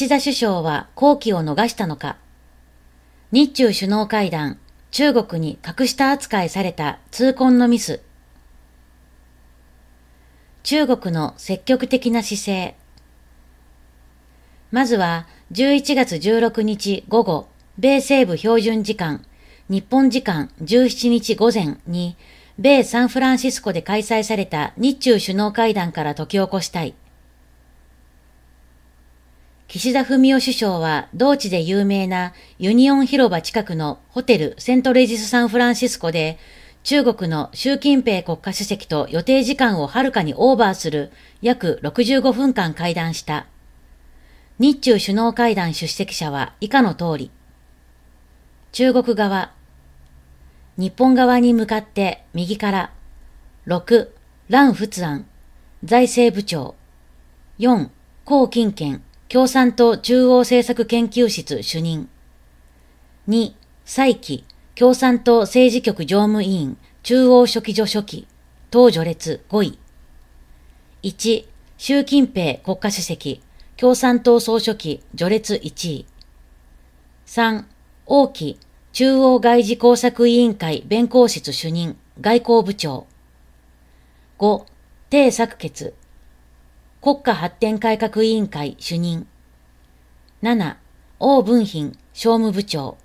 岸田首相は好機を逃したのか。日中首脳会談、中国に格下扱いされた痛恨のミス。中国の積極的な姿勢。まずは、11月16日午後、米西部標準時間、日本時間17日午前に、米サンフランシスコで開催された日中首脳会談から解き起こしたい。岸田文雄首相は、同地で有名なユニオン広場近くのホテルセントレジスサンフランシスコで、中国の習近平国家主席と予定時間をはるかにオーバーする約65分間会談した。日中首脳会談出席者は以下の通り。中国側、日本側に向かって右から、6、蘭仏安。財政部長、4、江近県、共産党中央政策研究室主任。2、再起、共産党政治局常務委員、中央書記所書記、党序列5位。1、習近平国家主席、共産党総書記、序列1位。3、王毅、中央外事工作委員会弁公室主任、外交部長。5、帝作決、国家発展改革委員会主任。七、王文賓商務部長。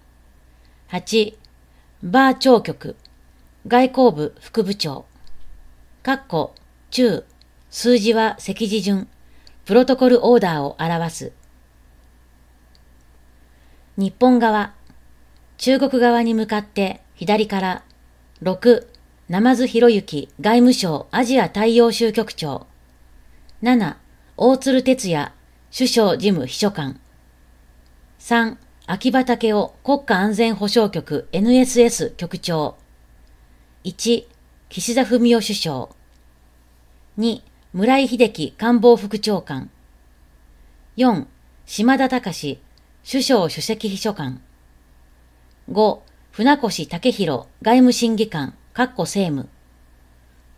八、バー長局、外交部副部長。括弧、中、数字は席次順、プロトコルオーダーを表す。日本側、中国側に向かって左から、六、ナマズ博之外務省アジア大洋州局長。7、大鶴哲也、首相事務秘書官。3、秋葉武雄国家安全保障局 NSS 局長。1、岸田文雄首相。2、村井秀樹官房副長官。4、島田隆首相首席秘書官。5、船越武弘外務審議官、各個政務。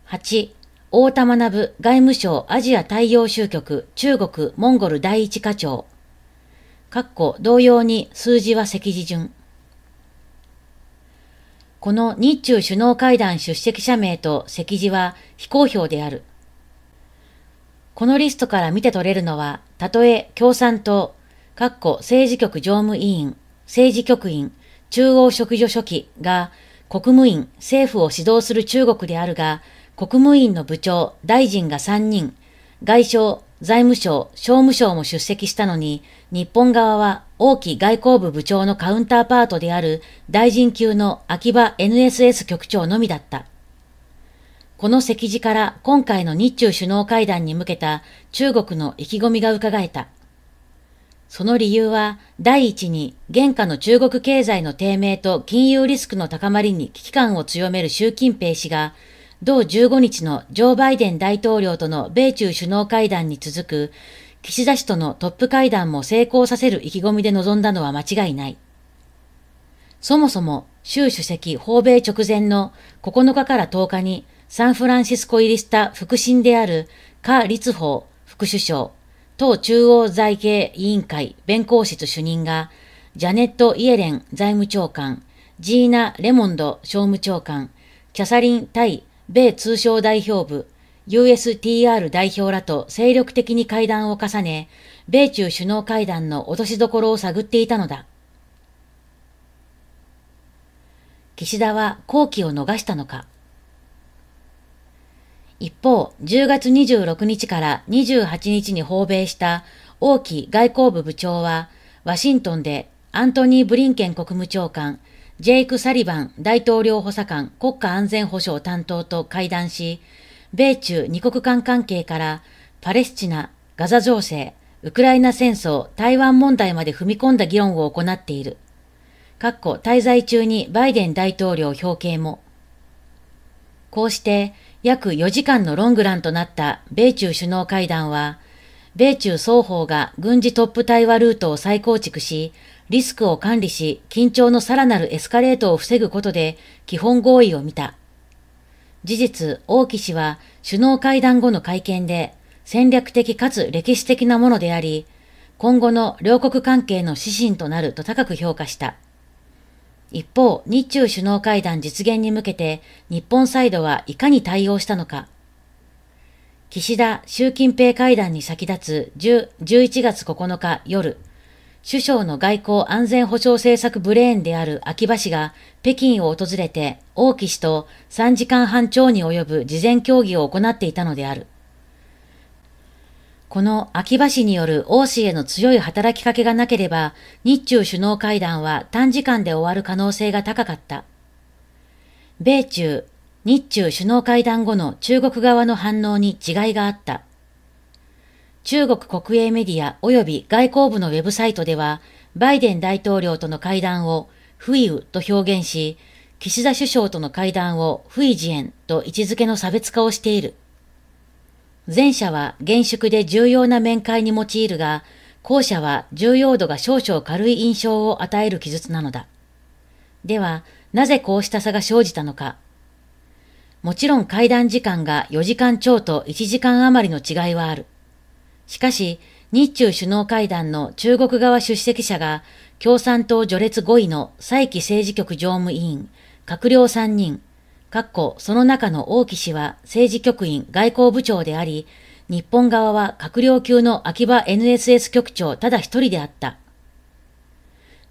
8、太田学外務省アジア大洋州局中国モンゴル第一課長。括弧同様に数字は赤字順。この日中首脳会談出席者名と席次は非公表である。このリストから見て取れるのは、たとえ共産党、括弧政治局常務委員、政治局員、中央職所書記が国務院、政府を指導する中国であるが、国務院の部長、大臣が3人、外相、財務省、商務省も出席したのに、日本側は王毅外交部部長のカウンターパートである大臣級の秋葉 NSS 局長のみだった。この席次から今回の日中首脳会談に向けた中国の意気込みが伺えた。その理由は、第一に、現下の中国経済の低迷と金融リスクの高まりに危機感を強める習近平氏が、同15日のジョー・バイデン大統領との米中首脳会談に続く、岸田氏とのトップ会談も成功させる意気込みで臨んだのは間違いない。そもそも、習主席訪米直前の9日から10日にサンフランシスコ入りした副審であるカ・リツホ副首相、党中央財経委員会弁公室主任が、ジャネット・イエレン財務長官、ジーナ・レモンド商務長官、キャサリン・タイ米通商代表部、USTR 代表らと精力的に会談を重ね、米中首脳会談の落としどころを探っていたのだ。岸田は好機を逃したのか。一方、10月26日から28日に訪米した王毅外交部部長は、ワシントンでアントニー・ブリンケン国務長官、ジェイク・サリバン大統領補佐官国家安全保障担当と会談し、米中二国間関係からパレスチナ、ガザ情勢、ウクライナ戦争、台湾問題まで踏み込んだ議論を行っている。かっこ滞在中にバイデン大統領表敬も。こうして約4時間のロングランとなった米中首脳会談は、米中双方が軍事トップ対話ルートを再構築し、リスクを管理し、緊張のさらなるエスカレートを防ぐことで、基本合意を見た。事実、王毅氏は首脳会談後の会見で、戦略的かつ歴史的なものであり、今後の両国関係の指針となると高く評価した。一方、日中首脳会談実現に向けて、日本サイドはいかに対応したのか。岸田、習近平会談に先立つ10 11月9日夜、首相の外交安全保障政策ブレーンである秋葉氏が北京を訪れて王毅氏と3時間半超に及ぶ事前協議を行っていたのである。この秋葉氏による王氏への強い働きかけがなければ、日中首脳会談は短時間で終わる可能性が高かった。米中、日中首脳会談後の中国側の反応に違いがあった。中国国営メディア及び外交部のウェブサイトでは、バイデン大統領との会談を不意と表現し、岸田首相との会談を不意次元と位置づけの差別化をしている。前者は厳粛で重要な面会に用いるが、後者は重要度が少々軽い印象を与える記述なのだ。では、なぜこうした差が生じたのか。もちろん会談時間が4時間超と1時間余りの違いはある。しかし、日中首脳会談の中国側出席者が、共産党序列5位の蔡奇政治局常務委員、閣僚3人、かっこその中の王毅氏は政治局員外交部長であり、日本側は閣僚級の秋葉 NSS 局長ただ一人であった。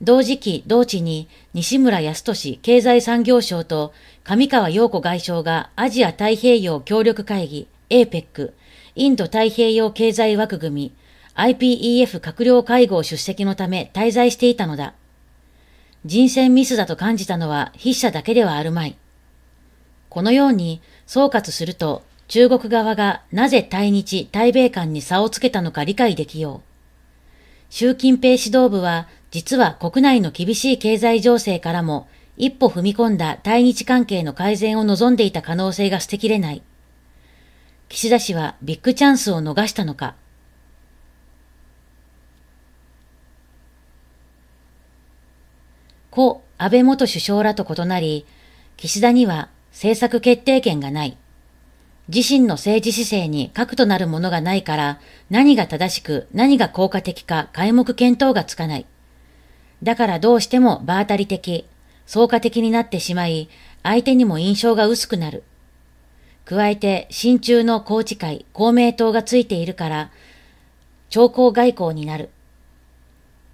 同時期、同地に西村康稔経済産業省と上川陽子外相がアジア太平洋協力会議 APEC インド太平洋経済枠組み IPEF 閣僚会合出席のため滞在していたのだ。人選ミスだと感じたのは筆者だけではあるまい。このように総括すると中国側がなぜ対日、対米間に差をつけたのか理解できよう。習近平指導部は実は国内の厳しい経済情勢からも一歩踏み込んだ対日関係の改善を望んでいた可能性が捨てきれない。岸田氏はビッグチャンスを逃したのか。故安倍元首相らと異なり、岸田には政策決定権がない。自身の政治姿勢に核となるものがないから、何が正しく何が効果的か皆目検討がつかない。だからどうしても場当たり的、総果的になってしまい、相手にも印象が薄くなる。加えて親中の宏池会、公明党がついているから、長考外交になる。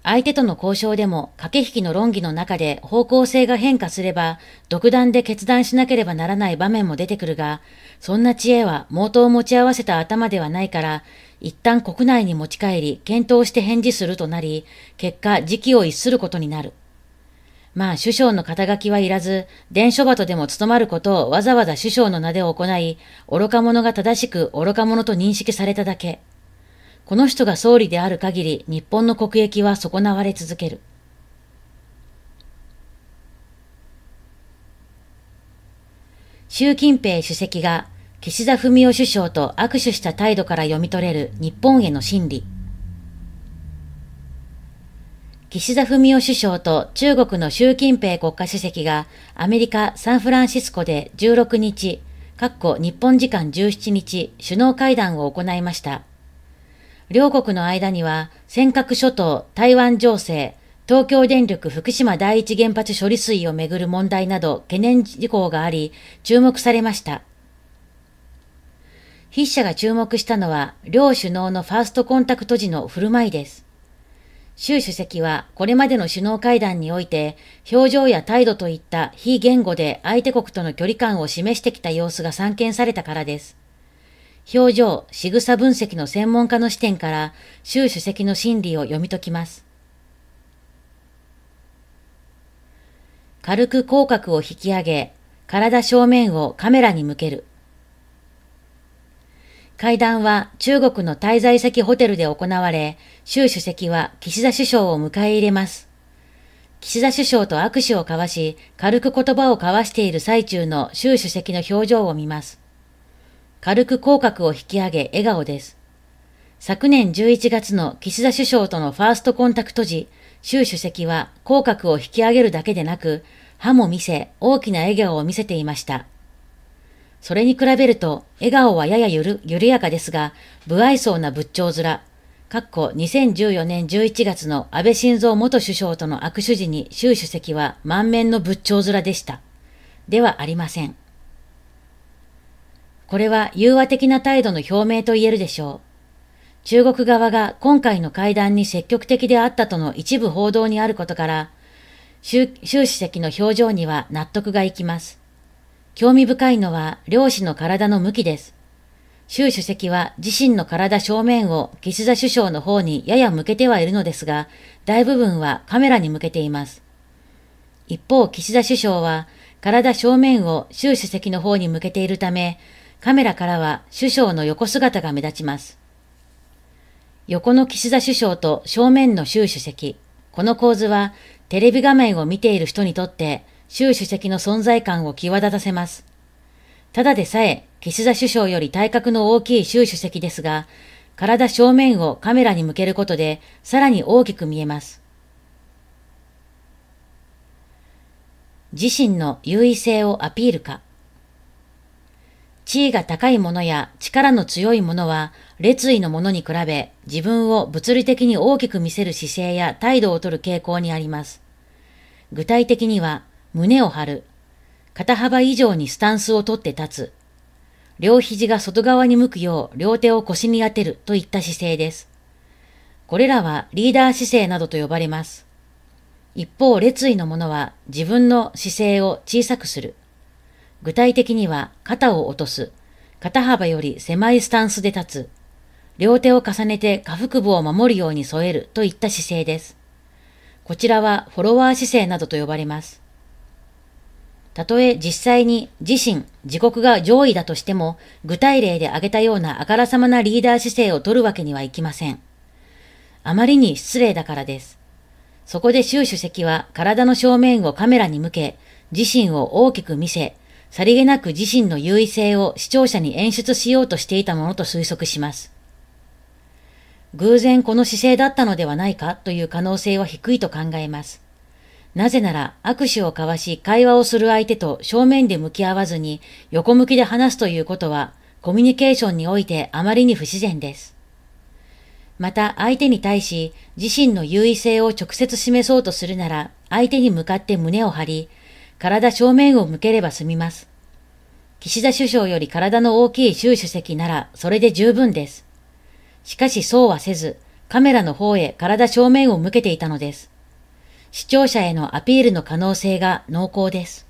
相手との交渉でも駆け引きの論議の中で方向性が変化すれば、独断で決断しなければならない場面も出てくるが、そんな知恵は毛頭を持ち合わせた頭ではないから、一旦国内に持ち帰り、検討して返事するとなり、結果時期を逸することになる。まあ、首相の肩書きはいらず、伝書鳩でも務まることをわざわざ首相の名で行い、愚か者が正しく愚か者と認識されただけ。この人が総理である限り、日本の国益は損なわれ続ける。習近平主席が岸田文雄首相と握手した態度から読み取れる日本への心理。岸田文雄首相と中国の習近平国家主席がアメリカ・サンフランシスコで16日、かっこ日本時間17日、首脳会談を行いました。両国の間には、尖閣諸島、台湾情勢、東京電力福島第一原発処理水をめぐる問題など懸念事項があり、注目されました。筆者が注目したのは、両首脳のファーストコンタクト時の振る舞いです。習主席はこれまでの首脳会談において、表情や態度といった非言語で相手国との距離感を示してきた様子が散見されたからです。表情、仕草分析の専門家の視点から、習主席の心理を読み解きます。軽く口角を引き上げ、体正面をカメラに向ける。会談は中国の滞在先ホテルで行われ、習主席は岸田首相を迎え入れます。岸田首相と握手を交わし、軽く言葉を交わしている最中の習主席の表情を見ます。軽く口角を引き上げ笑顔です。昨年11月の岸田首相とのファーストコンタクト時、習主席は口角を引き上げるだけでなく、歯も見せ、大きな笑顔を見せていました。それに比べると、笑顔はややゆる緩やかですが、不愛想な仏頂面。かっこ2014年11月の安倍晋三元首相との握手時に習主席は満面の仏頂面でした。ではありません。これは融和的な態度の表明と言えるでしょう。中国側が今回の会談に積極的であったとの一部報道にあることから、習主席の表情には納得がいきます。興味深いのは漁師の体の向きです。習主席は自身の体正面を岸田首相の方にやや向けてはいるのですが、大部分はカメラに向けています。一方、岸田首相は体正面を習主席の方に向けているため、カメラからは首相の横姿が目立ちます。横の岸田首相と正面の習主席。この構図はテレビ画面を見ている人にとって習主席の存在感を際立たせます。ただでさえ、岸田首相より体格の大きい習主席ですが、体正面をカメラに向けることで、さらに大きく見えます。自身の優位性をアピールか。地位が高いものや力の強いものは、列位のものに比べ、自分を物理的に大きく見せる姿勢や態度をとる傾向にあります。具体的には、胸を張る。肩幅以上にスタンスをとって立つ。両肘が外側に向くよう両手を腰に当てるといった姿勢です。これらはリーダー姿勢などと呼ばれます。一方、列位のものは自分の姿勢を小さくする。具体的には肩を落とす。肩幅より狭いスタンスで立つ。両手を重ねて下腹部を守るように添えるといった姿勢です。こちらはフォロワー姿勢などと呼ばれます。たとえ実際に自身、自国が上位だとしても、具体例で挙げたようなあからさまなリーダー姿勢を取るわけにはいきません。あまりに失礼だからです。そこで習主席は体の正面をカメラに向け、自身を大きく見せ、さりげなく自身の優位性を視聴者に演出しようとしていたものと推測します。偶然この姿勢だったのではないかという可能性は低いと考えます。なぜなら握手を交わし会話をする相手と正面で向き合わずに横向きで話すということはコミュニケーションにおいてあまりに不自然です。また相手に対し自身の優位性を直接示そうとするなら相手に向かって胸を張り体正面を向ければ済みます。岸田首相より体の大きい習主席ならそれで十分です。しかしそうはせずカメラの方へ体正面を向けていたのです。視聴者へのアピールの可能性が濃厚です。